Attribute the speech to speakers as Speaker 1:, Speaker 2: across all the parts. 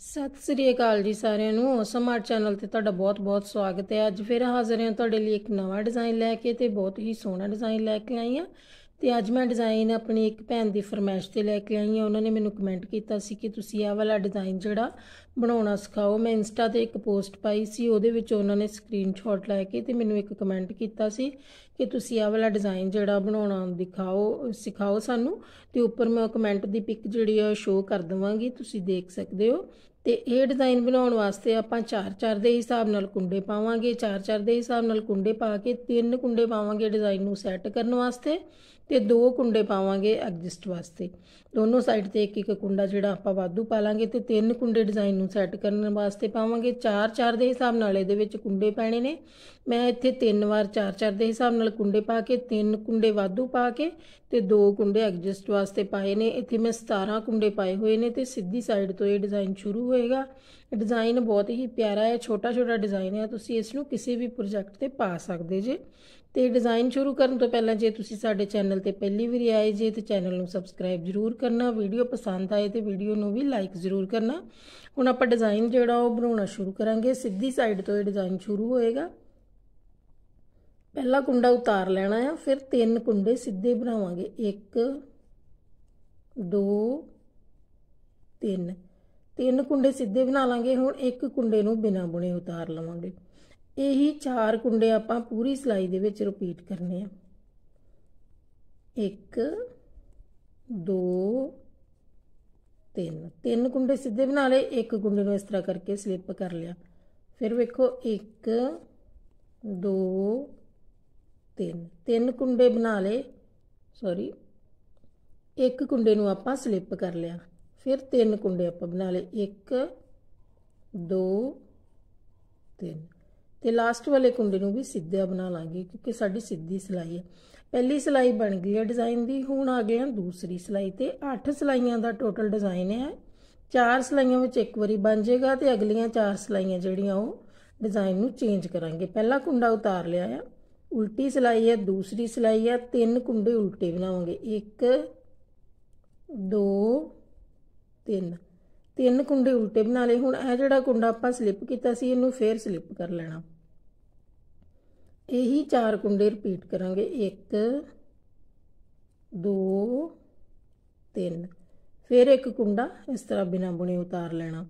Speaker 1: ਸਤਿ ਸ੍ਰੀ ਅਕਾਲ ਜੀ ਸਾਰਿਆਂ ਨੂੰ ਸਮਾਰਟ ਚੈਨਲ ਤੇ ਤੁਹਾਡਾ ਬਹੁਤ-ਬਹੁਤ ਸਵਾਗਤ ਹੈ ਅੱਜ ਫਿਰ ਹਾਜ਼ਰ ਹਾਂ ਤੁਹਾਡੇ ਲਈ ਇੱਕ ਨਵਾਂ ਡਿਜ਼ਾਈਨ ਲੈ ਕੇ ਤੇ ਬਹੁਤ ਹੀ ਸੋਹਣਾ ਡਿਜ਼ਾਈਨ ਲੈ ਕੇ ਆਈ ਹਾਂ ਤੇ ਅੱਜ ਮੈਂ ਡਿਜ਼ਾਈਨ ਆਪਣੀ ਇੱਕ ਭੈਣ ਦੀ ਫਰਮਾਇਸ਼ ਤੇ ਲੈ ਕੇ ਆਈ ਹਾਂ ਉਹਨਾਂ ਨੇ ਮੈਨੂੰ ਕਮੈਂਟ ਕੀਤਾ ਸੀ ਕਿ ਤੁਸੀਂ ਇਹ ਵਾਲਾ ਡਿਜ਼ਾਈਨ ਜਿਹੜਾ ਬਣਾਉਣਾ ਸਿਖਾਓ ਮੈਂ ਇੰਸਟਾ ਤੇ ਇੱਕ ਪੋਸਟ ਪਾਈ ਸੀ ਉਹਦੇ ਵਿੱਚ ਉਹਨਾਂ ਨੇ ਸਕਰੀਨਸ਼ਾਟ ਲੈ ਕੇ ਤੇ ਮੈਨੂੰ ਇੱਕ ਕਮੈਂਟ ਕੀਤਾ ਸੀ ਕਿ ਤੁਸੀਂ ਇਹ ਵਾਲਾ ਡਿਜ਼ਾਈਨ ਜਿਹੜਾ ਬਣਾਉਣਾ ਦਿਖਾਓ ਸਿਖਾਓ ਸਾਨੂੰ ਤੇ ਉੱਪਰ ਮੈਂ ਕਮੈਂਟ ਦੀ ਪਿਕ ਜਿਹੜੀ ਆ ਸ਼ੋਅ ਕਰ ਦਵਾਂਗੀ ਤੁਸੀਂ ਦੇਖ ਸਕਦੇ ਹੋ ਤੇ ਇਹ ਡਿਜ਼ਾਈਨ ਬਣਾਉਣ ਵਾਸਤੇ ਆਪਾਂ 4-4 ਦੇ ਹਿਸਾਬ ਨਾਲ ਕੁੰਡੇ ਪਾਵਾਂਗੇ 4-4 ਦੇ ਹਿਸਾਬ ਨਾਲ ਕੁੰਡੇ ਪਾ ਕੇ ਤਿੰਨ ਕੁੰਡੇ ਪਾਵਾਂਗੇ ਡਿਜ਼ਾਈਨ ਨੂੰ ਸੈੱਟ ਕਰਨ ਵਾਸਤੇ ਤੇ ਦੋ ਕੁੰਡੇ ਪਾਵਾਂਗੇ ਐਡਜਸਟ ਵਾਸਤੇ ਦੋਨੋਂ ਸਾਈਡ ਤੇ ਇੱਕ ਇੱਕ ਕੁੰਡਾ ਜਿਹੜਾ ਆਪਾਂ ਵਾਧੂ ਪਾ ਲਾਂਗੇ ਤੇ ਤਿੰਨ ਕੁੰਡੇ ਡਿਜ਼ਾਈਨ ਨੂੰ ਸੈੱਟ ਕਰਨ ਵਾਸਤੇ ਪਾਵਾਂਗੇ 4-4 ਦੇ ਹਿਸਾਬ ਨਾਲ ਇਹਦੇ ਵਿੱਚ ਕੁੰਡੇ ਪੈਣੇ ਨੇ ਮੈਂ ਇੱਥੇ ਤਿੰਨ ਵਾਰ 4-4 ਦੇ ਹਿਸਾਬ ਨਾਲ ਕੁੰਡੇ ਪਾ ਕੇ ਤਿੰਨ ਕੁੰਡੇ ਵਾਧੂ ਪਾ ਕੇ ਤੇ ਦੋ ਕੁੰਡੇ ਐਡਜਸਟ ਵਾਸਤੇ ਪਾਏ ਨੇ ਇੱਥੇ ਮੈਂ 17 ਕੁੰਡੇ ਪਾਏ ਹੋਏ ਨੇ ਤੇ ਸਿੱਧੀ ਸਾਈਡ ਤੋਂ ਇਹ ਡਿਜ਼ਾਈਨ ਸ਼ੁਰੂ ਹੋਏਗਾ ਡਿਜ਼ਾਈਨ ਬਹੁਤ ਹੀ ਪਿਆਰਾ ਹੈ ਛੋਟਾ ਛੋਟਾ ਡਿਜ਼ਾਈਨ ਹੈ ਤੁਸੀਂ ਇਸ ਨੂੰ ਕਿਸੇ ਵੀ ਪ੍ਰੋਜੈਕਟ ਤੇ ਪਾ ਸਕਦੇ ਜੇ ਤੇ ਡਿਜ਼ਾਈਨ ਸ਼ੁਰੂ ਕਰਨ ਤੋਂ ਪਹਿਲਾਂ ਜੇ ਤੁਸੀਂ ਸਾਡੇ ਚੈਨਲ ਤੇ ਪਹਿਲੀ ਵਾਰ ਆਏ ਜੇ ਤੇ ਚੈਨਲ ਨੂੰ ਸਬਸਕ੍ਰਾਈਬ ਜ਼ਰੂਰ ਕਰਨਾ ਵੀਡੀਓ ਪਸੰਦ ਆਏ ਤੇ ਵੀਡੀਓ ਨੂੰ ਵੀ ਲਾਈਕ ਜ਼ਰੂਰ ਕਰਨਾ ਹੁਣ ਆਪਾਂ ਡਿਜ਼ਾਈਨ ਜਿਹੜਾ ਉਹ ਬਣਾਉਣਾ ਸ਼ੁਰੂ ਕਰਾਂਗੇ ਸਿੱਧੀ ਸਾਈਡ ਤੋਂ ਇਹ ਡਿਜ਼ਾਈਨ ਸ਼ੁਰੂ ਹੋਏਗਾ ਪਹਿਲਾ ਕੁੰਡਾ ਉਤਾਰ ਲੈਣਾ ਹੈ ਫਿਰ ਤਿੰਨ ਕੁੰਡੇ ਸਿੱਧੇ ਬਣਾਵਾਂਗੇ 1 2 3 ਤਿੰਨ ਕੁੰਡੇ ਸਿੱਧੇ ਬਣਾ ਲਾਂਗੇ ਹੁਣ ਇੱਕ ਕੁੰਡੇ ਨੂੰ ਬਿਨਾ ਬੁਣੇ ਉਤਾਰ ਲਵਾਂਗੇ ਇਹੀ ਚਾਰ ਕੁੰਡੇ ਆਪਾਂ ਪੂਰੀ ਸਲਾਈ ਦੇ ਵਿੱਚ ਰਿਪੀਟ ਕਰਨੇ ਆ 1 2 3 ਤਿੰਨ ਕੁੰਡੇ ਸਿੱਧੇ ਬਣਾ ਲਏ ਇੱਕ ਕੁੰਡੇ ਨੂੰ ਇਸ ਤਰ੍ਹਾਂ ਕਰਕੇ ਸਲਿੱਪ ਕਰ ਲਿਆ ਫਿਰ ਵੇਖੋ 1 2 3 ਤਿੰਨ ਕੁੰਡੇ ਬਣਾ ਲਏ ਸੌਰੀ ਇੱਕ ਕੁੰਡੇ ਨੂੰ ਆਪਾਂ ਸਲਿੱਪ ਕਰ ਲਿਆ ਫਿਰ ਤਿੰਨ ਕੁੰਡੇ ਆਪਾਂ ਬਣਾ ਲਏ 1 2 3 ਤੇ ਲਾਸਟ ਵਾਲੇ ਕੁੰਡੇ ਨੂੰ ਵੀ ਸਿੱਧਾ ਬਣਾ ਲਾਂਗੇ ਕਿਉਂਕਿ ਸਾਡੀ ਸਿੱਧੀ ਸਿਲਾਈ ਹੈ ਪਹਿਲੀ ਸਿਲਾਈ ਬਣ ਗਈ ਹੈ ਡਿਜ਼ਾਈਨ ਦੀ ਹੁਣ ਆ ਗਏ ਹਾਂ ਦੂਸਰੀ ਸਿਲਾਈ ਤੇ 8 ਸਿਲਾਈਆਂ ਦਾ ਟੋਟਲ ਡਿਜ਼ਾਈਨ ਹੈ ਚਾਰ ਸਿਲਾਈਆਂ ਵਿੱਚ ਇੱਕ ਵਾਰੀ ਬਣ ਜਾਏਗਾ ਤੇ ਅਗਲੀਆਂ ਚਾਰ ਸਿਲਾਈਆਂ ਜਿਹੜੀਆਂ ਉਹ ਡਿਜ਼ਾਈਨ ਨੂੰ ਚੇਂਜ ਕਰਾਂਗੇ ਪਹਿਲਾ ਕੁੰਡਾ ਉਤਾਰ ਲਿਆ ਆ ਉਲਟੀ ਸਿਲਾਈ ਹੈ ਦੂਸਰੀ ਸਿਲਾਈ ਹੈ ਤਿੰਨ ਕੁੰਡੇ ਉਲਟੇ ਬਣਾਵਾਂਗੇ 1 2 ਤਿੰਨ ਤਿੰਨ ਕੁੰਡੇ ਉਲਟੇ ਬਣਾ ਲਏ ਹੁਣ ਇਹ ਜਿਹੜਾ ਕੁੰਡਾ ਆਪਾਂ ਸਲਿੱਪ ਕੀਤਾ ਸੀ ਇਹਨੂੰ ਫੇਰ ਸਲਿੱਪ ਕਰ ਲੈਣਾ ਇਹੀ ਚਾਰ ਕੁੰਡੇ ਰਿਪੀਟ ਕਰਾਂਗੇ 1 2 3 ਫਿਰ ਇੱਕ ਕੁੰਡਾ ਇਸ ਤਰ੍ਹਾਂ ਬਿਨਾ ਬੁਣੇ ਉਤਾਰ ਲੈਣਾ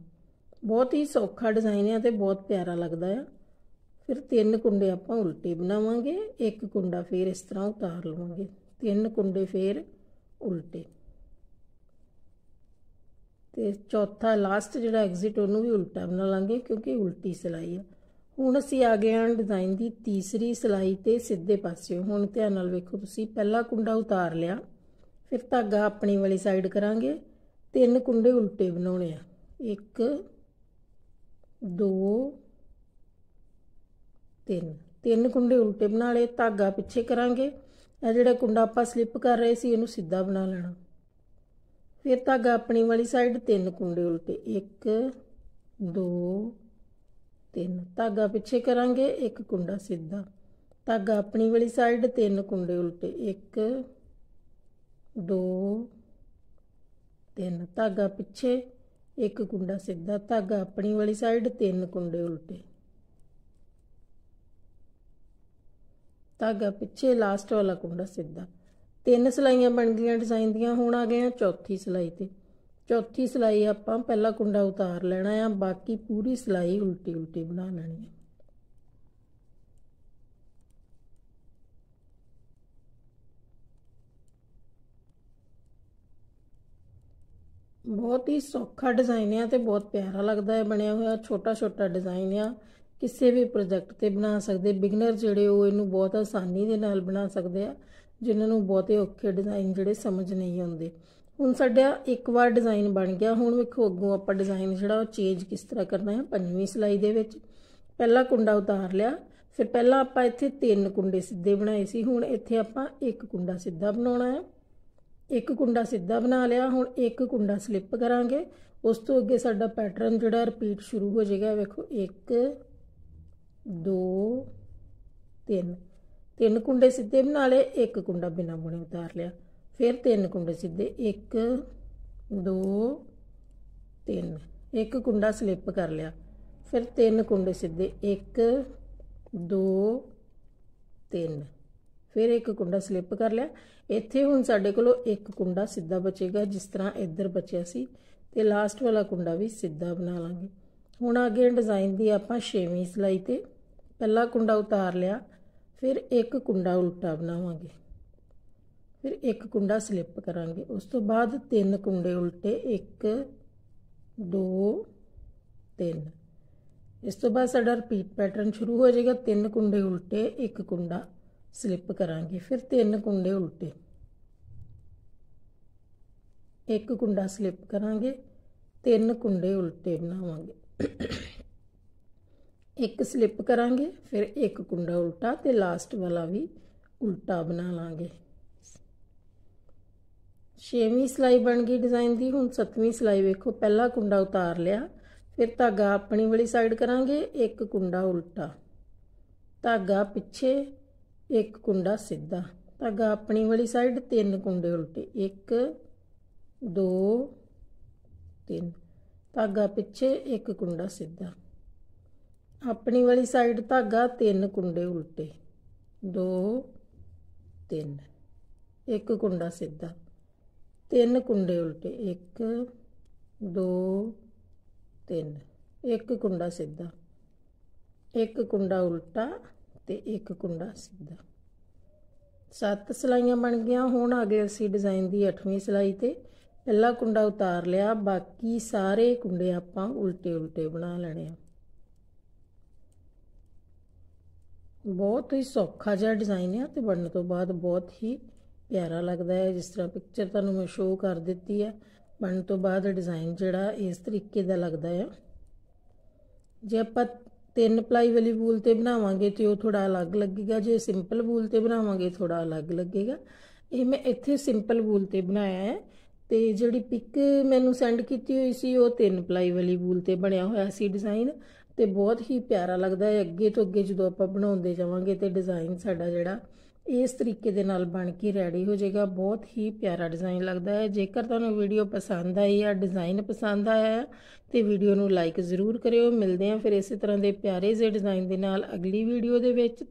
Speaker 1: ਬਹੁਤ ਹੀ ਸੌਖਾ ਡਿਜ਼ਾਈਨ ਹੈ ਤੇ ਬਹੁਤ ਪਿਆਰਾ ਲੱਗਦਾ ਹੈ ਫਿਰ ਤਿੰਨ ਕੁੰਡੇ ਆਪਾਂ ਉਲਟੇ ਬਣਾਵਾਂਗੇ ਇੱਕ ਕੁੰਡਾ ਫਿਰ ਇਸ ਤਰ੍ਹਾਂ ਉਤਾਰ ਲਵਾਂਗੇ ਤਿੰਨ ਕੁੰਡੇ ਫਿਰ ਉਲਟੇ ਤੇ ਚੌਥਾ ਲਾਸਟ ਜਿਹੜਾ ਐਗਜ਼ਿਟ ਉਹਨੂੰ ਵੀ ਉਲਟਾ ਬਣਾ ਲਾਂਗੇ ਕਿਉਂਕਿ ਉਲਟੀ ਸਿਲਾਈ ਆ ਹੁਣ ਅਸੀਂ ਆ ਗਏ ਹਾਂ ਡਿਜ਼ਾਈਨ ਦੀ ਤੀਸਰੀ ਸਿਲਾਈ ਤੇ ਸਿੱਧੇ ਪਾਸੇ ਹੁਣ ਧਿਆਨ ਨਾਲ ਵੇਖੋ ਤੁਸੀਂ ਪਹਿਲਾ ਕੁੰਡਾ ਉਤਾਰ ਲਿਆ ਫਿਰ ਧਾਗਾ ਆਪਣੀ ਵਾਲੀ ਸਾਈਡ ਕਰਾਂਗੇ ਤਿੰਨ ਕੁੰਡੇ ਉਲਟੇ ਬਣਾਉਣੇ ਆ 1 2 3 ਤਿੰਨ ਕੁੰਡੇ ਉਲਟੇ ਬਣਾ ਲਏ ਧਾਗਾ ਪਿੱਛੇ ਕਰਾਂਗੇ ਇਹ ਜਿਹੜਾ ਕੁੰਡਾ ਆਪਾਂ ਸਲਿੱਪ ਕਰ ਰਹੇ ਸੀ ਇਹਨੂੰ ਸਿੱਧਾ ਬਣਾ ਲੈਣਾ ਫਿਰ ਧਾਗਾ ਆਪਣੀ ਵਾਲੀ ਸਾਈਡ ਤਿੰਨ ਕੁੰਡੇ ਉਲਟੇ 1 2 3 ਧਾਗਾ ਪਿੱਛੇ ਕਰਾਂਗੇ ਇੱਕ ਕੁੰਡਾ ਸਿੱਧਾ ਧਾਗਾ ਆਪਣੀ ਵਾਲੀ ਸਾਈਡ ਤਿੰਨ ਕੁੰਡੇ ਉਲਟੇ 1 2 3 ਧਾਗਾ ਪਿੱਛੇ ਇੱਕ ਕੁੰਡਾ ਸਿੱਧਾ ਧਾਗਾ ਆਪਣੀ ਵਾਲੀ ਸਾਈਡ ਤਿੰਨ ਕੁੰਡੇ ਉਲਟੇ ਧਾਗਾ ਪਿੱਛੇ ਲਾਸਟ ਵਾਲਾ ਕੁੰਡਾ ਸਿੱਧਾ ਤਿੰਨ ਸਲਾਈਆਂ ਬਣ ਗਈਆਂ ਡਿਜ਼ਾਈਨ ਦੀਆਂ ਹੁਣ ਆ ਗਏ ਆ ਚੌਥੀ ਸਲਾਈ ਤੇ ਚੌਥੀ ਸਲਾਈ ਆਪਾਂ ਪਹਿਲਾ ਕੁੰਡਾ ਉਤਾਰ ਲੈਣਾ ਆ ਬਾਕੀ ਪੂਰੀ ਸਲਾਈ ਉਲਟੀ ਉਲਟੀ ਬਣਾ ਲੈਣੀ ਹੈ ਬਹੁਤ ਹੀ ਸੌਖਾ ਡਿਜ਼ਾਈਨ ਆ ਤੇ ਬਹੁਤ ਪਿਆਰਾ ਲੱਗਦਾ ਹੈ ਬਣਿਆ ਹੋਇਆ ਛੋਟਾ ਛੋਟਾ ਡਿਜ਼ਾਈਨ ਆ ਕਿਸੇ ਵੀ ਪ੍ਰੋਜੈਕਟ ਤੇ ਬਣਾ ਸਕਦੇ ਬਿਗਨਰ ਜਿਹੜੇ ਉਹ ਇਹਨੂੰ ਬਹੁਤ ਆਸਾਨੀ ਦੇ ਨਾਲ ਬਣਾ ਸਕਦੇ ਆ ਜਿਨ੍ਹਾਂ ਨੂੰ ਬਹੁਤੇ ਔਖੇ ਡਿਜ਼ਾਈਨ ਜਿਹੜੇ ਸਮਝ ਨਹੀਂ ਆਉਂਦੇ ਹੁਣ ਸਾਡਾ ਇੱਕ ਵਾਰ ਡਿਜ਼ਾਈਨ ਬਣ ਗਿਆ ਹੁਣ ਵੇਖੋ ਅੱਗੋਂ ਆਪਾਂ ਡਿਜ਼ਾਈਨ ਜਿਹੜਾ ਉਹ ਚੇਂਜ ਕਿਸ ਤਰ੍ਹਾਂ ਕਰਨਾ ਹੈ ਪੰਜਵੀਂ ਸਲਾਈ ਦੇ ਵਿੱਚ ਪਹਿਲਾ ਕੁੰਡਾ ਉਤਾਰ ਲਿਆ ਫਿਰ ਪਹਿਲਾਂ ਆਪਾਂ ਇੱਥੇ ਤਿੰਨ ਕੁੰਡੇ ਸਿੱਧੇ ਬਣਾਏ ਸੀ ਹੁਣ ਇੱਥੇ ਆਪਾਂ ਇੱਕ ਕੁੰਡਾ ਸਿੱਧਾ ਬਣਾਉਣਾ ਹੈ ਇੱਕ ਕੁੰਡਾ ਸਿੱਧਾ ਬਣਾ ਲਿਆ ਹੁਣ ਇੱਕ ਕੁੰਡਾ ਸਲਿੱਪ ਕਰਾਂਗੇ ਉਸ ਤੋਂ ਅੱਗੇ ਸਾਡਾ ਪੈਟਰਨ ਜਿਹੜਾ ਰਿਪੀਟ ਸ਼ੁਰੂ ਹੋ ਜਾਏਗਾ ਵੇਖੋ 1 2 3 ਤਿੰਨ ਕੁੰਡੇ ਸਿੱਧੇ ਬਣਾ ਲਏ ਇੱਕ ਕੁੰਡਾ ਬਿਨਾਂ ਬੁਣੇ ਉਤਾਰ ਲਿਆ ਫਿਰ ਤਿੰਨ ਕੁੰਡੇ ਸਿੱਧੇ 1 2 3 ਇੱਕ ਕੁੰਡਾ ਸਲਿੱਪ ਕਰ ਲਿਆ ਫਿਰ ਤਿੰਨ ਕੁੰਡੇ ਸਿੱਧੇ 1 2 3 ਫਿਰ ਇੱਕ ਕੁੰਡਾ ਸਲਿੱਪ ਕਰ ਲਿਆ ਇੱਥੇ ਹੁਣ ਸਾਡੇ ਕੋਲ ਇੱਕ ਕੁੰਡਾ ਸਿੱਧਾ ਬਚੇਗਾ ਜਿਸ ਤਰ੍ਹਾਂ ਇੱਧਰ ਬਚਿਆ ਸੀ ਤੇ ਲਾਸਟ ਵਾਲਾ ਕੁੰਡਾ ਵੀ ਸਿੱਧਾ ਬਣਾ ਲਾਂਗੇ ਹੁਣ ਅੱਗੇ ਡਿਜ਼ਾਈਨ ਦੀ ਆਪਾਂ 6ਵੀਂ ਸਲਾਈ ਤੇ ਪਹਿਲਾ ਕੁੰਡਾ ਉਤਾਰ ਲਿਆ ਫਿਰ ਇੱਕ ਕੁੰਡਾ ਉਲਟਾ ਬਣਾਵਾਂਗੇ ਫਿਰ ਇੱਕ ਕੁੰਡਾ ਸਲਿੱਪ ਕਰਾਂਗੇ ਉਸ ਤੋਂ ਬਾਅਦ ਤਿੰਨ ਕੁੰਡੇ ਉਲਟੇ 1 2 3 ਇਸ ਤੋਂ ਬਾਅਦ ਸਾਡਾ ਰਿਪੀਟ ਪੈਟਰਨ ਸ਼ੁਰੂ ਹੋ ਜਾਏਗਾ ਤਿੰਨ ਕੁੰਡੇ ਉਲਟੇ ਇੱਕ ਕੁੰਡਾ ਸਲਿੱਪ ਕਰਾਂਗੇ ਫਿਰ ਤਿੰਨ ਕੁੰਡੇ ਉਲਟੇ ਇੱਕ ਕੁੰਡਾ ਸਲਿੱਪ ਕਰਾਂਗੇ ਤਿੰਨ ਕੁੰਡੇ ਉਲਟੇ ਬਣਾਵਾਂਗੇ ਇੱਕ ਸਲਿੱਪ ਕਰਾਂਗੇ ਫਿਰ ਇੱਕ ਕੁੰਡਾ ਉਲਟਾ ਤੇ ਲਾਸਟ ਵਾਲਾ ਵੀ ਉਲਟਾ ਬਣਾ ਲਾਂਗੇ 6ਵੀਂ ਸਲਾਈ ਬਣ ਗਈ ਡਿਜ਼ਾਈਨ ਦੀ ਹੁਣ 7ਵੀਂ ਸਲਾਈ ਵੇਖੋ ਪਹਿਲਾ ਕੁੰਡਾ ਉਤਾਰ ਲਿਆ ਫਿਰ ਧਾਗਾ ਆਪਣੀ ਵਾਲੀ ਸਾਈਡ ਕਰਾਂਗੇ ਇੱਕ ਕੁੰਡਾ ਉਲਟਾ ਧਾਗਾ ਪਿੱਛੇ ਇੱਕ ਕੁੰਡਾ ਸਿੱਧਾ ਧਾਗਾ ਆਪਣੀ ਵਾਲੀ ਸਾਈਡ ਤਿੰਨ ਕੁੰਡੇ ਉਲਟੇ 1 2 3 ਧਾਗਾ ਪਿੱਛੇ ਇੱਕ ਕੁੰਡਾ ਸਿੱਧਾ ਆਪਣੀ ਵਾਲੀ ਸਾਈਡ ਧਾਗਾ ਤਿੰਨ ਕੁੰਡੇ ਉਲਟੇ 2 3 ਇੱਕ ਕੁੰਡਾ ਸਿੱਧਾ ਤਿੰਨ ਕੁੰਡੇ ਉਲਟੇ 1 2 3 ਇੱਕ ਕੁੰਡਾ ਸਿੱਧਾ ਇੱਕ ਕੁੰਡਾ ਉਲਟਾ ਤੇ ਇੱਕ ਕੁੰਡਾ ਸਿੱਧਾ ਸੱਤ ਸਲਾਈਆਂ ਬਣ ਗਈਆਂ ਹੁਣ ਆ ਗਏ ਅਸੀਂ ਡਿਜ਼ਾਈਨ ਦੀ 8ਵੀਂ ਸਲਾਈ ਤੇ ਪਹਿਲਾ ਕੁੰਡਾ ਉਤਾਰ ਲਿਆ ਬਾਕੀ ਸਾਰੇ ਕੁੰਡੇ ਆਪਾਂ ਉਲਟੇ ਉਲਟੇ ਬਣਾ ਲੈਣੇ ਆ ਬਹੁਤ ਹੀ ਸੌਖਾ ਜਿਹਾ ਡਿਜ਼ਾਈਨ ਹੈ ਤੇ ਬਣਨ ਤੋਂ ਬਾਅਦ ਬਹੁਤ ਹੀ ਪਿਆਰਾ ਲੱਗਦਾ ਹੈ ਜਿਸ ਤਰ੍ਹਾਂ ਪਿਕਚਰ ਤੁਹਾਨੂੰ ਮੈਂ ਸ਼ੋਅ ਕਰ ਦਿੱਤੀ ਹੈ ਬਣਨ ਤੋਂ ਬਾਅਦ ਡਿਜ਼ਾਈਨ ਜਿਹੜਾ ਇਸ ਤਰੀਕੇ ਦਾ ਲੱਗਦਾ ਹੈ ਜੇ ਆਪਾਂ ਤਿੰਨ ਪਲਾਈ ਵਾਲੀ ਬੂਲ ਤੇ ਬਣਾਵਾਂਗੇ ਤੇ ਉਹ ਥੋੜਾ ਅਲੱਗ ਲੱਗੇਗਾ ਜੇ ਸਿੰਪਲ ਬੂਲ ਤੇ ਬਣਾਵਾਂਗੇ ਥੋੜਾ ਅਲੱਗ ਲੱਗੇਗਾ ਇਹ ਮੈਂ ਇੱਥੇ ਸਿੰਪਲ ਬੂਲ ਤੇ ਬਣਾਇਆ ਹੈ ਤੇ ਜਿਹੜੀ ਪਿਕ ਮੈਨੂੰ ਸੈਂਡ ਕੀਤੀ ਹੋਈ ਸੀ ਉਹ ਤਿੰਨ ਪਲਾਈ ਵਾਲੀ ਬੂਲ ਤੇ ਬਣਿਆ ਹੋਇਆ ਸੀ ਡਿਜ਼ਾਈਨ ਤੇ ਬਹੁਤ ਹੀ ਪਿਆਰਾ ਲੱਗਦਾ ਹੈ ਅੱਗੇ ਤੋਂ ਅੱਗੇ ਜਦੋਂ ਆਪਾਂ ਬਣਾਉਂਦੇ ਜਾਵਾਂਗੇ ਤੇ ਡਿਜ਼ਾਈਨ ਸਾਡਾ ਜਿਹੜਾ ਇਸ ਤਰੀਕੇ ਦੇ ਨਾਲ ਬਣ ਕੇ ਰੈਡੀ ਹੋ ਜਾਏਗਾ ਬਹੁਤ ਹੀ ਪਿਆਰਾ ਡਿਜ਼ਾਈਨ ਲੱਗਦਾ ਹੈ ਜੇਕਰ ਤੁਹਾਨੂੰ ਵੀਡੀਓ ਪਸੰਦ ਆਈ ਜਾਂ ਡਿਜ਼ਾਈਨ ਪਸੰਦ ਆਇਆ ਤੇ ਵੀਡੀਓ ਨੂੰ ਲਾਈਕ ਜ਼ਰੂਰ ਕਰਿਓ ਮਿਲਦੇ ਹਾਂ ਫਿਰ ਇਸੇ ਤਰ੍ਹਾਂ ਦੇ ਪਿਆਰੇ ਜਿਹੇ ਡਿਜ਼ਾਈਨ ਦੇ ਨਾਲ ਅਗਲੀ ਵੀਡੀਓ ਦੇ ਵਿੱਚ